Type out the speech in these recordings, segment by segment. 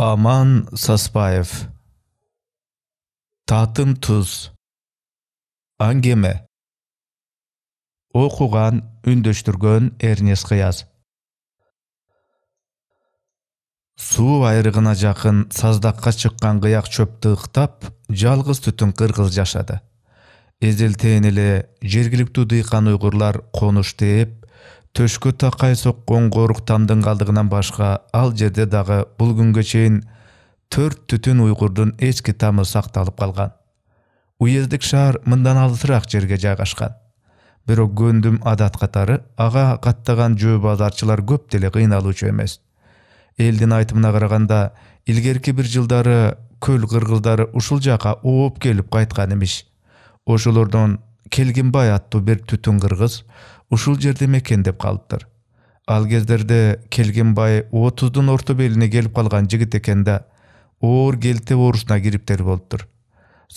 аман саспаев татын тұз Ангеме оқыған үндөштүргөн эрнес қияз суу айрығына жақын саздаққа шыққан ғияқ чөпті ұқтап, жалғыз түтін қырғыз жашады эзелтен эле жергиликтүү дыйкан уйгурлар конуш төшкө такай соккон корук тамдын калдыгынан башка ал жерде дагы бул күнгө чейин төрт түтүн уйгурдун эски тамы сакталып калган уездик шаар мындан алысыраак жерге жайгашкан бирок көндүм адат катары ага каттаган жөө базарчылар көп деле кыйналуучу эмес элдин айтымына караганда илгерки бир жылдары көл кыргыздары ушул жака ооп келип кайткан имиш ошолордон келгинбай аттуу бир түтүн кыргыз ушул жерде мекендеп калыптыр ал кездерде келгенбай отуздун орто белине келип калган жигит экен да оор келте оорусуна кириптер болуптур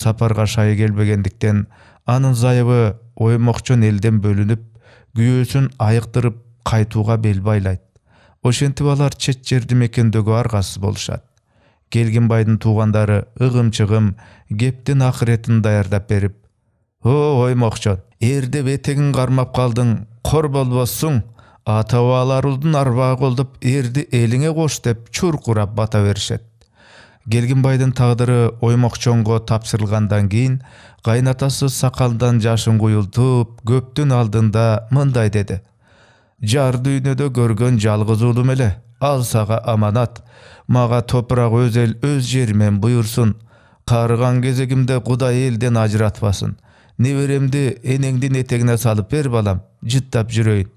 сапарга шайы келбегендиктен анын зайыбы оймокчон элден бөлүнүп күйөөсүн айыктырып кайтууга бел байлайт ошентип алар чет жерди мекендөөгө аргасыз болушат келгенбайдын туугандары ыгым чыгым кептин акыретин даярдап берип о оймақчан ерде бетегін қармап қалдың қор болбоссың ата ұлдың арбагы қолдып, эрди элиңе қош деп құрап бата байдың тағдыры ой оймокчонго тапсырылғандан кейін, қайнатасы сақалдан жашын куюлтуп көптің алдында мындай деді. жар дүйнөдө көргөн жалгыз уулум эле ал сага аманат маға топырақ өз эл өз жермен бұйырсын, қарыған кезегимде құдай елден ажыратпасын неберемди энеңдин этегине салып бер балам жыттап жүрөйүн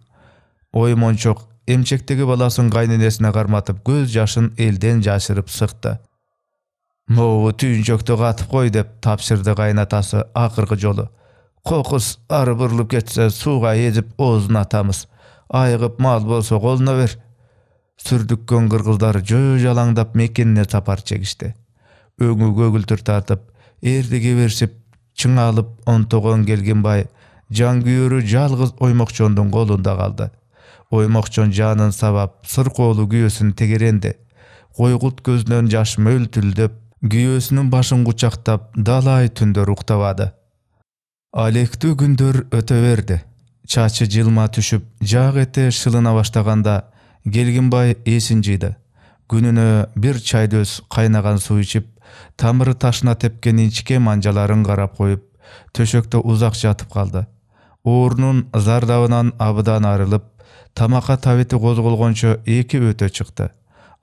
ой мончок эмчектеги баласын кайненесине карматып көз жашын элден жашырып сыкты могу түйүнчөктү катып кой деп тапшырды кайнатасы акыркы жолу кокус ары бурулуп кетсе сууга эзип оозуна тамыз айыгып мал болсо колуна бер сүрдүккөн кыргыздар жөө жалаңдап мекенине сапар чегишти өңү көгүлтүр тартып эрди кеберсип чыңалып онтогон келгенбай жаңгүйөрү жалгыз оймокчондун колунда калды оймокчон жанын сабап сыр колу күйөөсүн тегеренди койгут көзүнөн жаш мөлтүлдөп күйөөсүнүн башын кучактап далай түндөр уктабады алектүү күндөр өтө берди чачы жылма түшүп жаак эте шылына баштаганда келгенбай эсин жыйды күнүнө бир чай кайнаган суу ичип тамыры ташына тепкен инчике манжаларын қарап қойып төшөктө ұзақ жатып қалды оорунун зардабынан абыдан арылып тамаққа табити қозғолғанша эки өтө чыкты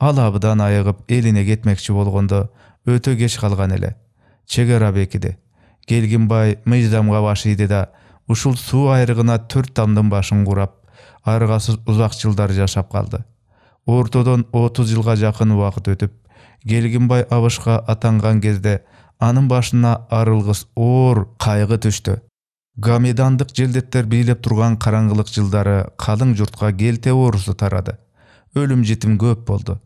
ал абыдан айығып элине кетмекчи болгондо өтө кеч калган эле чек ара бекиди келгинбай мыйзамга баш ийди да ушул суу айрыгына төрт тамдын башын курап аргасыз узак жылдар жашап калды ортодон отуз жылга жакын убакыт өтүп Гелгенбай абышқа атанған кезде аның башына арылғыс Оор қайғы түшті гамедандық желдеттер билеп тұрған қараңғылық жылдары қалың жұртқа келте орысы тарады өлім жетім көп болды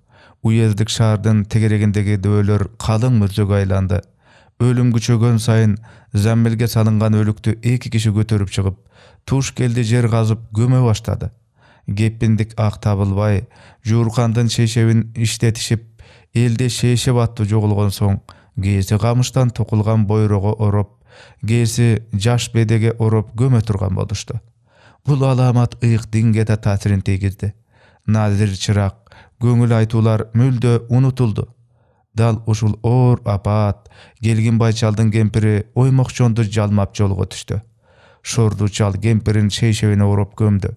уездік шардың тегерегіндегі дөлір қалың мүрзөге айланды өлім күчөгөн сайын зәмбілге салынған өлікті екі киши көтеріп шығып туш келді жер қазып көме баштады кеппиндик ак табылбай жууркандын шешебин иштетишип элде шейшеп аттуу жоголгон соң кээси камыштан токулган бойрого ороп кээси жаш бедеге ороп көмө турган болушту бул аалаамат ыйык динге да таасирин тийгизди назир чырак көңүл айтуулар мүлдө унутулду дал ушул оор апаат келген байчалдын кемпири оймокчжонду жалмап жолго түштү шордуу чал кемпирин шейшебине ороп көмдү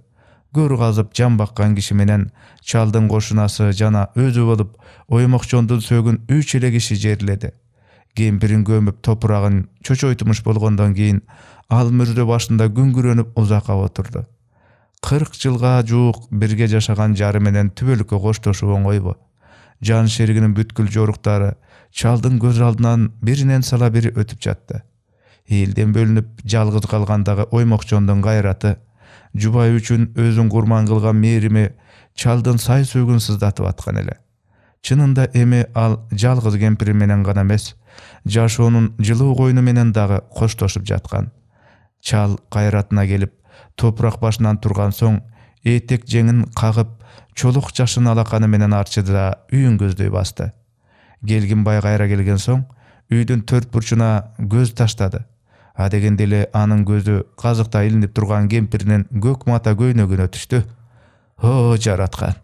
көр казып жан баккан киши менен чалдын кошунасы жана өзү болуп оймокчондун сөөгүн үч эле киши жерледи кемпирин көмүп топурагын чочойтумуш болгондон кийин ал мүрдө башында күңгүрөнүп узакка отурду кырк жылга жуук бирге жашаган жары менен түбөлүккө коштошуу оңойбу жан шеригинин бүткүл жоруктары чалдын көз алдынан биринен сала бири өтүп жатты элден бөлүнүп жалгыз калгандагы оймокчондун кайраты жубайы үчүн өзүн курман кылган мээрими чалдын сай сөөгүн сыздатып аткан эле чынында эми ал жалгыз кемпири менен гана эмес жашоонун жылуу койну менен дагы коштошуп жаткан чал кайратына келип топурак башынан турган соң этек жеңин кагып чолок чашын алаканы менен арчыды да үйүн көздөй басты келгинбай кайра келген соң үйдүн төрт бурчуна көз таштады адегенде эле анын көзү казыкта илинип турган кемпиринин көк мата көйнөгүнө түштү о жараткан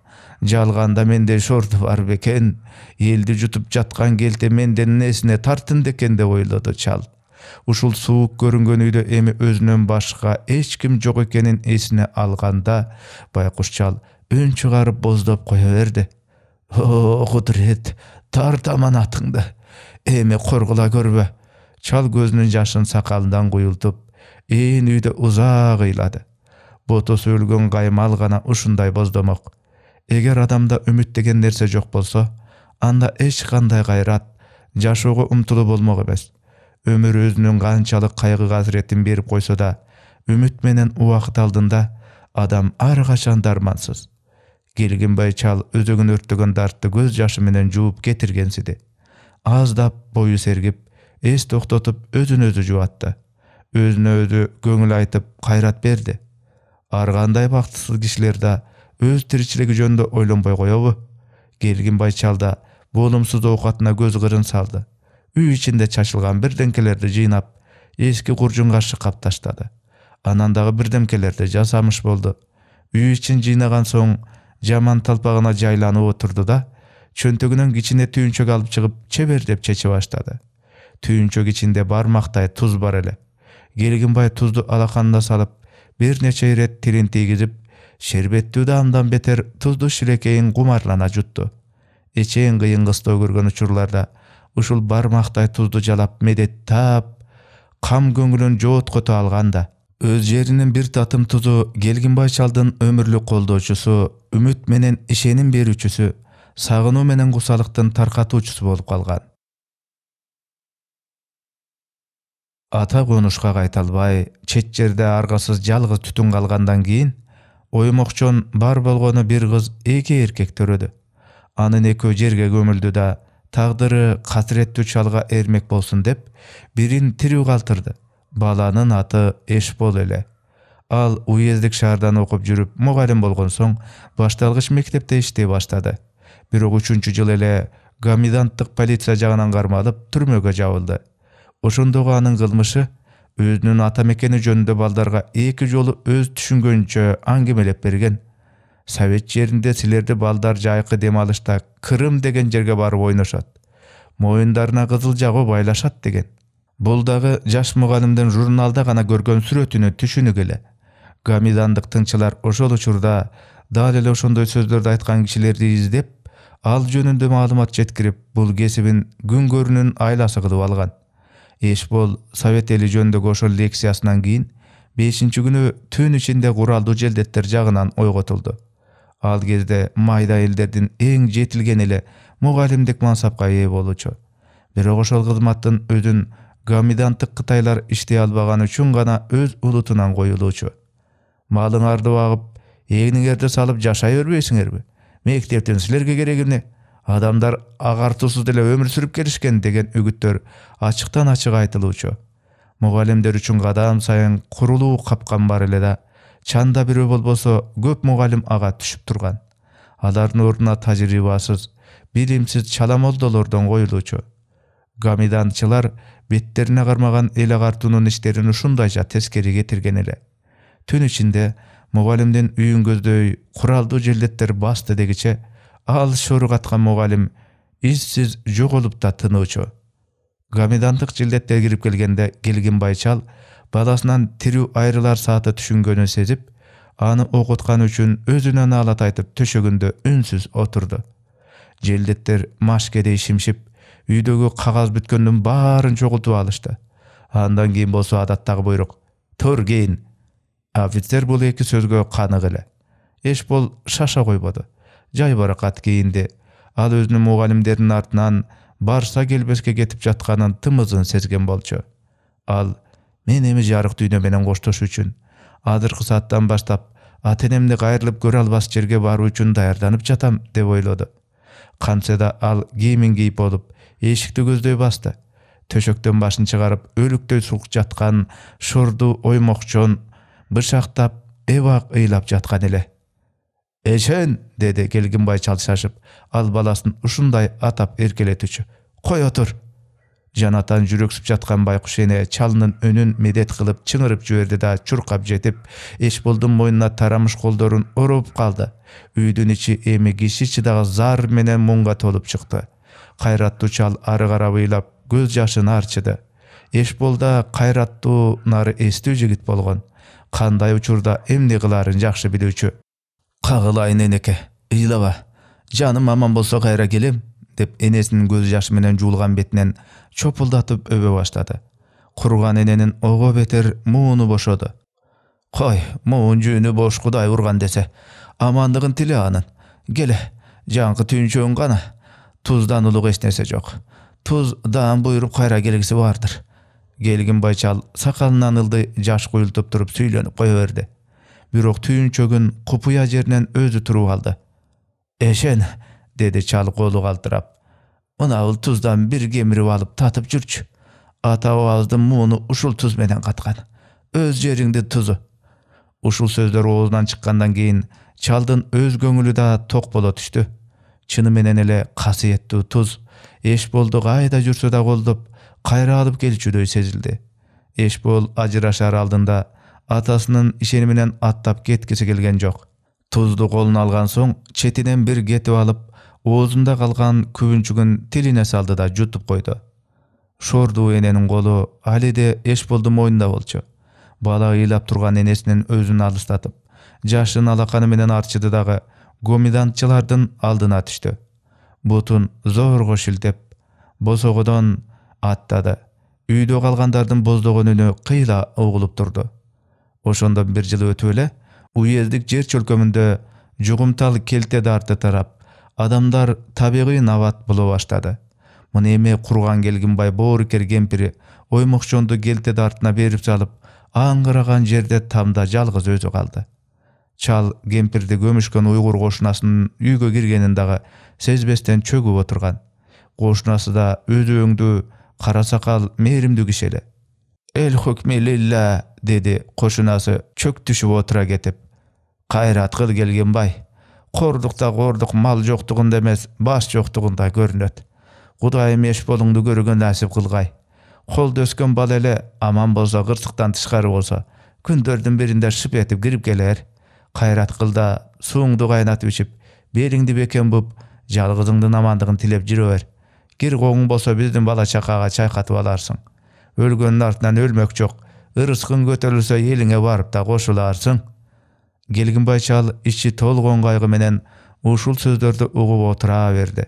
жалганда менде шорту бар бекен элди жутуп жаткан келте менден несине тартынды экен деп ойлоду чал ушул суук көрүнгөн үйдө эми өзүнөн башка эч ким жок экенин эсине алганда байкуш чал үн чыгарып боздоп кое берди о кудурет тарт аманатыңды эми коргула көрбө Чал көзінің жашын сақалынан құйылтып, ен үйді ұзақ ыйлады. Бұты сүйілген қаймал ғана ұшындай боздомок Егер адамда деген нәрсе жоқ болса, анда ешқандай қайрат, жашуға ұмтылы болмақ емес. Өмір өзінің қаншалық қайғы қасіретін беріп қойса да, үміт менен уақыт алдында адам әрқашан дармансыз. бай чал өзігін өрттөгөн дартты көз жашы менен жуып кетіргенсіді. Аздап бойы сергіп, эс токтотуп өзін өзі жубатты өзіне өзі көңіл айтып қайрат берді ар кандай бактысыз кишилер да өз тиричилиги жөнүндө ойлонбой коебу келгин бай чал да болумсуз оокатына көз кырын салды үй ичинде чачылган бирдеңкелерди жыйнап эски куржунга шыкап таштады анан дагы бирдемкелерди жасамыш болду үй ичин жыйнаган соң жаман талпагына жайланып отурду да чөнтөгүнөн кичине түйүнчөк алып чыгып чебердеп чече баштады түйүнчөк ичинде бармактай туз бар эле келгинбай тузду алаканда салып бир нече ирет тилин тийгизип шербеттүү да андан бетер тузду шилекейин кумарлана жутту эчен кыйын кыстоо көргөн учурларда ушул бармактай тузду жалап медет таап кам көңүлүн жооткото алғанда. өз жеринин бир татым тузу келгінбай чалдын өмүрлүк колдоочусу үмүт менен ишеним берүүчүсү сагынуу менен кусалыктын таркатуучусу болуп калган ата конушка албай чет жерде аргасыз жалгыз түтүн калгандан кийин оймокчон бар болгону бир кыз эки эркек төрөдү анын экөө жерге көмүлдү да тагдыры касиреттүү чалга эрмек болсун деп бирин тирүү калтырды баланын аты эшбол эле ал уездик шаардан окуп жүрүп мугалим болгон соң башталгыч мектепте иштей баштады бирок үчүнчү жылы эле гомиданттык полиция жагынан кармалып түрмөгө жабылды ошондогу анын кылмышы өзүнүн ата мекени жөнүндө балдарга эки жолу өз түшүнгөнчө аңгемелеп берген совет жеринде силерди балдар жайкы дем алышта кырым деген жерге барып ойношот моюндарына кызыл жагуу байлашат деген бул дагы жаш мугалимдин журналда гана көргөн сүрөтүнүн түшүнүгү эле гамидандык тыңчылар ошол учурда дал эле ошондой сөздөрдү айткан кишилерди издеп ал жөнүндө маалымат жеткирип бул кесибин күн көрүүнүн айласы кылып алган бол совет эли жөнүндөгү ошол лекциясынан 5 бешинчи күні түн ичинде куралдуу желдеттер жағынан ойготулду ал кезде майда элдердин эң жетілген эле мұғалімдік мансапка ээ болуучу бирок ошол кызматтын өзүн гомиданттык қытайлар иштей албаганы үшін ғана өз улутунан коюлуучу малыңарды багып эгниңерди салып жашай бербейсиңерби мектептин силерге кереги эмне адамдар агартуусуз деле өмүр сүрүп келишкен деген үгүттөр ачыктан ачык айтылуучу мугалимдер үчүн кадам сайын курулуу капкан бар эле да чанда бирөө болбосо көп мугалим ага түшүп турган алардын ордуна тажрыйбасыз билимсиз чала молдолордон коюлуучу гамиданчылар беттерине кармаган эл агартуунун иштерин ушундайча тескери кетирген эле түн ичинде мугалимдин үйүн көздөй куралдуу желдеттер басты дегиче ал каткан мугалим изсиз жоголуп да тынуучу гамидандык жилдетте кирип келгенде келгинбай чал баласынан тирүү айрылар сааты түшүнгөнүн сезип аны окуткан үчүн өзүнө наалат айтып төшөгүндө үнсүз отурду желдеттер машкедей шимшип үйдөгү кагаз бүткөндүн баарын чогултуп алышты андан кийин болсо адаттагы буйрук тур кийин офицер бул эки сөзгө канык эле эшбол шаша койбоду жайбаракат кийинди ал өзүнүн мугалимдеринин артынан барса келбеске кетип жатканын тымызын сезген болчу ал мен эми жарык дүйнө менен коштошуу үчүн азыркы сааттан баштап ата энемди кайрылып көрө албас жерге баруу үчүн даярданып жатам деп ойлоду кантсе да ал кийимин кийип болуп эшикти көздөй басты төшөктөн башын чыгарып өлүктөй сулк жаткан шорду оймокчон бышактап эбак ыйлап жаткан эле эшен деди келгинбай чалшашып ал баласын ушундай атап эркелетүүчү кой отур жанатан жүрөксүп жаткан байкуш эне чалынын үнүн медет кылып чыңырып жиберди да чуркап жетип эшболдун мойнуна тарамыш колдорун уруп калды үйдүн ичи эми кишичи дагы зар менен муңга толуп чыкты кайраттуу чал ары карап ыйлап көз жашын арчыды эшболда кайраттуу нары эстүү жигит болгон кандай учурда эмне кыларын жакшы билүүчү қағылайын енеке ыйлаба жаным аман болса қайра келем деп енесінің көз жашы менен жуулган бетинен чопылдатып өбе баштады курган эненин ого бетер мууны бошоды. Қой муун жүнү бош кудай урган десе амандыгын тиле анын келе жаңкы түйүнчөгүн гана туздан улук эч нерсе жок туз даам буйруп кайра келгиси бардыр келгін байчал сакалынан ылдый жаш куюлтуп туруп сүйлөнүп кое берди бирок түйүнчөгүн купуя жеринен өзү туруп алды эшен деди чал колу калтырап мынабул туздан бир кемирип алып татып жүрчү ата бабабыздын мууну ушул туз менен каткан өз жериңди тузу ушул сөздөр оозунан чыккандан кийин чалдын өз көңүлү да ток боло түштү чыны менен эле касиеттүү туз эшболду кайда жүрсө да колдоп кайра алып келчүдөй сезилди эшбол ажырашар алдында атасынын ишениминен аттап кеткиси келген жок тузду колуна алган соң четинен бир кетип алып оозунда калган күбүнчүгүн тилине салды да жутуп койду шордуу эненин колу али де эшболдун болду болчу бала ыйлап турган энесинин өзүн алыстатып жашын алаканы менен арчыды дагы гомидантчылардын алдына түштү бутун зорго шилтеп босогодон аттады үйдө калгандардын боздогон үнү кыйла угулуп турду ошондон бир жыл өтүп эле уездик жер чөлкөмүндө жугумтал келте дарты тарап адамдар табигый набат боло баштады муну эми курган келгинбай боорукер кемпири оймокчонду келте дартына берип салып аңгыраган жерде тамда жалгыз өзү калды чал кемпирди көмүшкөн уйгур кошунасынын үйгө киргенин дагы сезбестен чөгүп отурган кошунасы да өзү өңдүү кара сакал мээримдүү киши эле эл hukmi лилла деди кошунасы чөк түшүп отура қыл кайраткыл келген бай кордукта мал мал жоқтығында емес бас жоқтығында көрінеді Құдай меш болыңды көргөн насип қылғай колду өскөн бала эле аман болсо кырсыктан тышкары болсо күндөрдүн биринде шып етіп кирип келер қайрат қылда да сууңду кайнатып ішіп беліңді бекем буп жалгызыңдын амандыгын тилеп жүрө бер кир қоңың болсо біздің бала чакага чайкатып аларсың өлгөндүн артынан өлмөк жок ырыскың көтөрүлсө элиңе барып да кошуларсың келгинбай чал ичи толгон кайгы менен ушул сөздөрдү угуп отура берди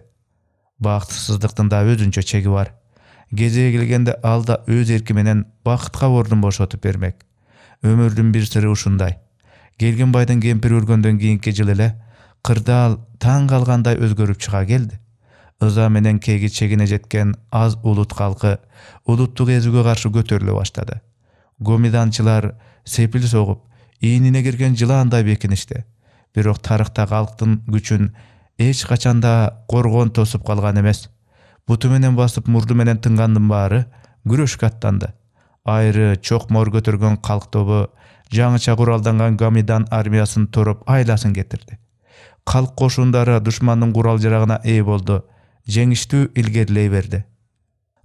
бактысыздыктын да өзүнчө чеги бар кезеги келгенде ал да өз эрки менен бакытка ордун бошотуп бермек өмүрдүн бир сыры ушундай келгинбайдын кемпири өлгөндөн кийинки жылы эле кырдаал таң калгандай өзгөрүп чыга келди ыза менен кеги чегине жеткен аз улут калкы улуттук эзүүгө каршы көтөрүлө баштады гомиданчылар сепил согуп ийнине кирген жыландай бекиништи бирок тарыхта калктын күчүн эч качан да коргон тосуп калган эмес буту менен басып мурду менен тынгандын баары күрөшкө аттанды айры чокмор көтөргөн калк тобу жаңыча куралданган гамидан армиясын тороп айласын кетирди калк кошундары душмандын курал жарагына ээ болду жеңиштүү илгерилей берди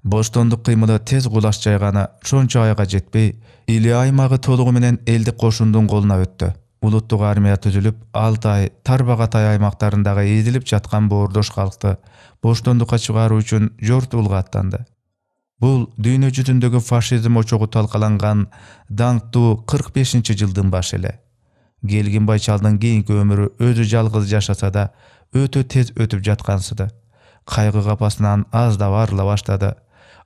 боштондук кыймылы тез кулач жайганы ошончо айга жетпей илия аймагы толугу менен элдик кошундун колуна өттү улуттук армия түзүлүп алтай тарбагатай аймактарындагы эзилип жаткан боордош калкты боштондукка чыгаруу үчүн жортуулга аттанды бул дүйнө жүзүндөгү фашизм очогу талкаланган даңктуу кырк бешинчи жылдын башы эле келгинбай чалдын кийинки өмүрү өзү жалгыз жашаса да өтө тез өтүп жаткансыды қайғы қапасынан аздап арыла баштады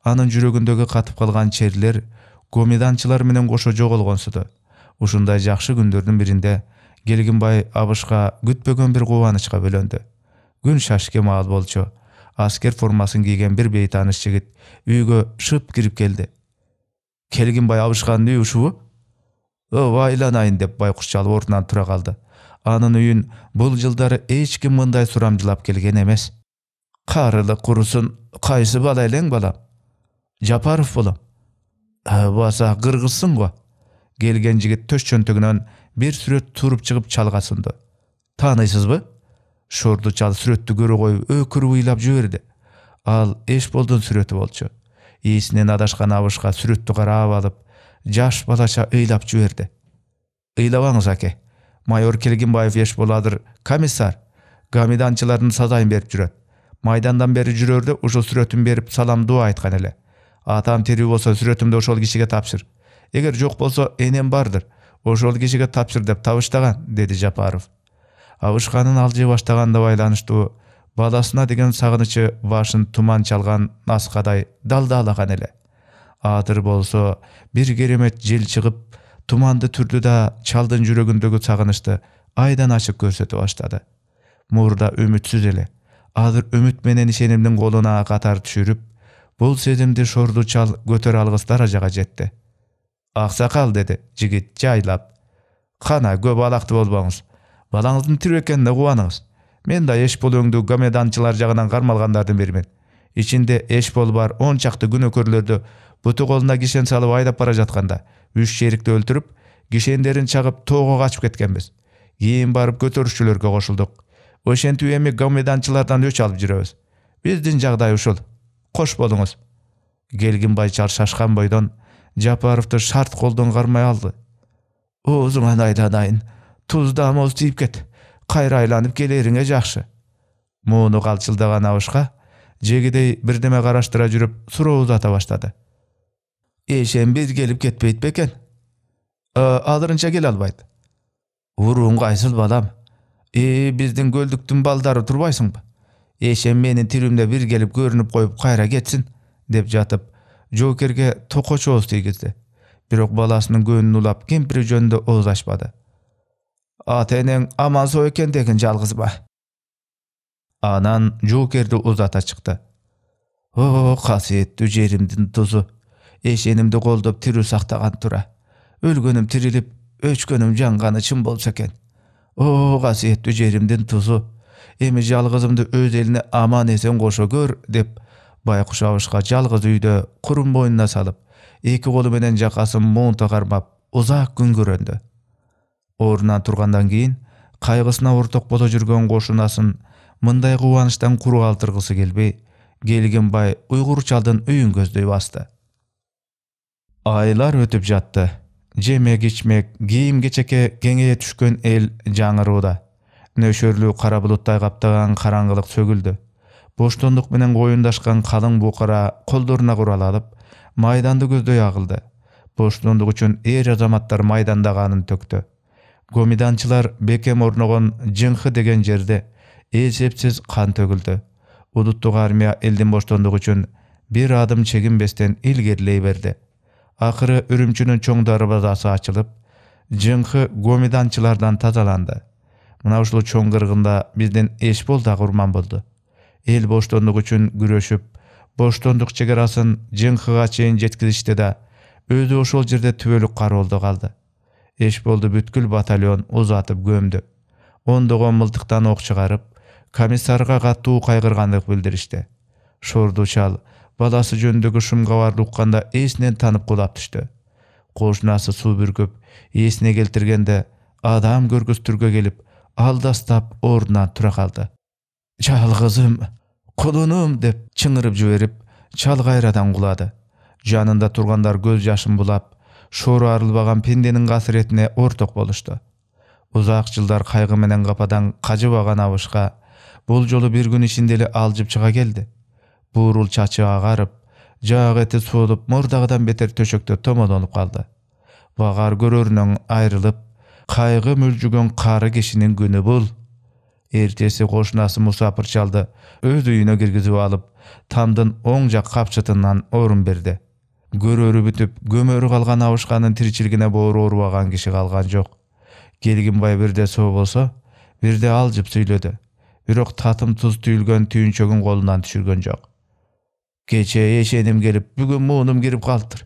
анын жүрөгүндөгү катып калган черлер гомеданчылар менен кошо жоголгонсуду ушундай жакшы күндөрдүн биринде келгинбай абышка күтпөгөн бир кубанычка бөлөндү күн шашке маал болчу аскер формасын кийген бир бейтааныш жигит үйгө шып кирип келди келгинбай абышканын үйү ушубу айланайын деп байкуш чал ордунан тура калды анын үйүн бул жылдары эч ким мындай сурамжылап келген эмес қарылы құрысын қайсы бала елең бала жапаров болам баса қырғызсың ғой келген жігіт төс шөнтігінен бір сүрет тұрып шығып чалғасынды танисыз ба шорды чал сүретті көрі қойып өкіріп ойлап жіберді ал еш болдың сүреті болчу есінен адашқан абышқа сүретті қарап алып жаш балаша ыйлап жіберді ыйлабаңыз әке майор келгенбаев еш боладыр комиссар гамиданчылардың сазайын беріп жүреді майдандан бері жүрерде ошол сүрөтүн берип салам дуа айткан эле атам тирүү болсо сүрөтүмдү ошол кишиге тапшыр эгер жок болсо энем бардыр ошол кишиге тапшыр деп табыштаган деди жапаров абышканын алжый баштаганына байланыштуу баласына деген сагынычы башын туман чалган аскадай далдаалаган эле адыр болсо бир керемет жел чыгып туманды түрдү да чалдын жүрөгүндөгү сагынычты айдан ачык көрсөтө баштады мурда үмүтсүз эле азыр үмүт менен ишенимдин колуна катар түшүрүп бул сезимди шорду чал көтөрө алгыс даражага жетти аксакал деди жигит жайлап кана көп алакты болбоңуз балаңыздын тирүү экенине кубаныңыз мен да эш бул өңдүү гомеданчылар жагынан кармалгандардын биримин ичинде эш бол бар он чакты күнөөкөрлөрдү буту колуна кишен салып айдап бара жатканда үч шерикти өлтүрүп кишендерин чагып тоого качып кеткенбиз кийин барып көтөрүшчүлөргө кошулдук ошентип эми гомеданчылардан өч алып жүрөбүз биздин жагдай ушул кош болуңуз келгинбай шашкан бойдон жапаровду шарт колдон кармай алды оозуңа айланайын тузда моз тийип кет кайра айланып келериңе жакшы мууну калчылдаган абышка жегидей бирдеме караштыра жүрүп суроо узата баштады биз келип кетпейт бекен ә, алырынча келе албайт уруун кайсыл балам э биздин көлдүктүн балдары турбайсыңбы эшем менин тирүүмдө бир келип көрүнүп коюп кайра кетсин деп жатып жокерге токочу ооз тийгизди бирок баласынын көнүн улап кемпири жөнүндө ооз ачпады ата энең аман соо экен деген жалгызба анан жоокерди узата чыкты о касиеттүү жеримдин тузу эшенимди колдоп тирүү сактаган тура өлгөнүм тирилип өчкөнүм жанганы чын болсо экен о касиеттүү жеримдин тузу эми жалгызымды өз элине аман эсен кошо көр деп байкуш абышка жалгыз үйдө курум мойнуна салып эки колу менен жакасын моунто кармап узак күн көрөндү оорунан тургандан кийин кайгысына орток боло жүргөн кошунасын мындай кубанычтан куру калтыргысы келбей келген бай уйгур чалдын үйүн көздөй басты айлар өтүп жатты жемек ичмек кийим кечекке кеңее түшкөн эл жаңырууда нөшөрлүү кара булуттай каптаган караңгылык сөгүлдү боштондук менен коюндашкан калың букара колдоруна курал алып майданды көздөй агылды боштондук үчүн эр азаматтар майданда канын төктү гомиданчылар бекем орногон жынхы деген жерде эсепсиз кан төгүлдү улуттук армия элдин боштондугу үчүн бир адым чегинбестен илгерилей берди акыры үрүмчүнүн чоң дарбазасы ачылып жнхы гомиданчылардан тазаланды мына ушул чоң кыргында биздин эшбол да курман болду эл боштондук үчүн күрөшүп боштондук чек арасын жнхга чейин жеткизишти да өзү ошол жерде түбөлүк кароолдо калды эшболду бүткүл батальон узатып көмдү ондогон мылтыктан ок чыгарып комиссарга катуу кайгыргандык билдиришти баласы жөніндегі шымға барып ұққанда есінен танып құлап түсті қошынасы су бүркіп есіне келтіргенде адам көргіс түрге келіп алдастап орнынан тұра қалды жалғызым құлыным деп чыңырып жіберіп кайрадан құлады жанында тұрғандар көз жашын бұлап шоры арылбаған пенденің қасіретіне ортақ болышты ұзақ жылдар қайғы менен қападан қажып алған абышқа бұл жолы бір күн ішінде алжып шыға келді буурул чачы агарып жаак эти суулуп мурдагыдан бетер төшөктө томодонуп калды багар көрөрүнөн айрылып кайгы мүлжүгөн кары кишинин күнү бул эртеси кошунасы мусапыр чалды өз үйүнө киргизип алып тамдын оң жак капчытынан орун берди көрөрү бүтүп көмөрү калган абышканын тиричилигине боору оорубаган киши калган жок келгинбай бирде болсо бирде алжып сүйлөдү бирок татым туз түйүлгөн түйүнчөгүн колунан түшүргөн жок Geçeye şenim gelip, bugün muğunum girip kaldır.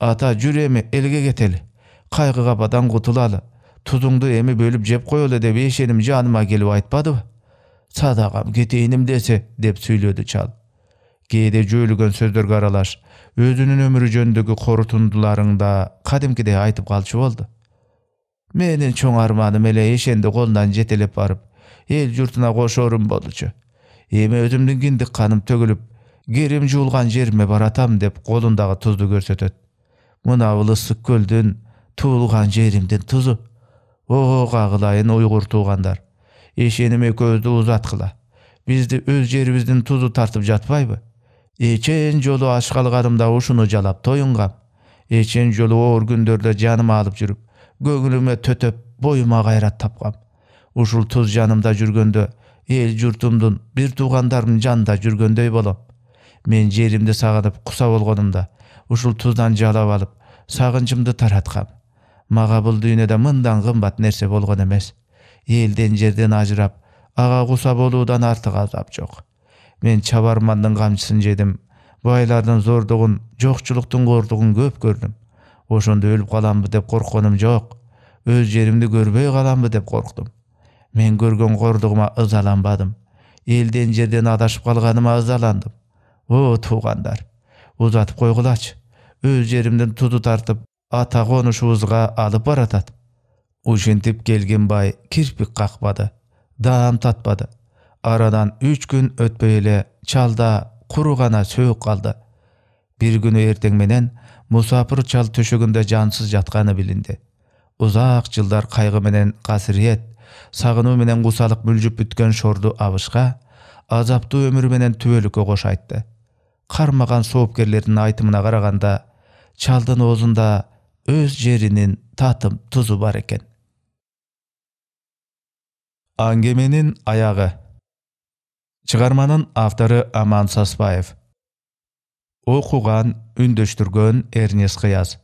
Ata cüremi elge geteli. Kaygı kapadan kutulalı. Tuzundu emi bölüp cep koyulu de yeşenim canıma gelip aytmadı mı? Sadakam geteynim dese, dep söylüyordu çal. Geyde cöylügön sözdür karalar. Özünün ömürü cöndügü korutundularında de aytıp kalçı oldu. Menin çoň armanym ele eşendi goldan jetelep baryp, el jurtuna goşorum bolçu. Eme özümdin gindik kanım tögülüp, керем жуылған жерме баратам деп қолындағы тұзды көрсетеді мынау ысык көлдүн туулган жеримдин тұзы о қағылайын ұйғыр туғандар ешеніме көзді ұзатқыла бізді өз жеріміздің тұзы тартып жатпайбы эчен жолу аш калганымда ушуну жалап тоюнгам эчен жолу оор күндөрдө жаныма алып жүрүп көңүлүмө төтөп боюма кайрат тапкам ушул туз жанымда жүргөндө эл журтумдун бир туугандарымдын жанында жүргөндөй болом мен жерімді сағынып құса болғанымда ушул тұздан жалап алып сагынчымды тараткам мага бұл дүниеде мындан қымбат нәрсе болған емес елден жерден ажырап аға құса болудан артық азап жоқ. мен чабармандын камчысын жедім байлардың зордығын жоқшылықтың кордугун көп көрдім. ошондо өліп қаламбы деп коркконум жоқ. өз жерімді көрбей қаламбы деп корктум мен көргөн қордығыма ызаланбадым Елден жерден адашып қалғаныма ызаландым о туғандар ұзатып қойғылач, өз жерімден туды тартып ата қонышыбызға алып баратат ушентип келген бай кірпік қақпады дам татпады арадан үч күн өтпөй чалда куру сөйік қалды. Бір бир күнү эртең менен мусапыр чал төшөгүндө жансыз жатқаны билинди узак жылдар қайғы менен касириет сағыну менен кусалык мүлжүп бүткөн шорду абышка азаптуу өмір менен түбөлүккө кош айтты қармаған соопкерлердің айтымына қарағанда Чалдың оозунда өз жеринин татым тұзы бар екен аңгеменин аяғы шығарманың авторы аман саспаев оқыған үндөштүргөн эрнес кыяз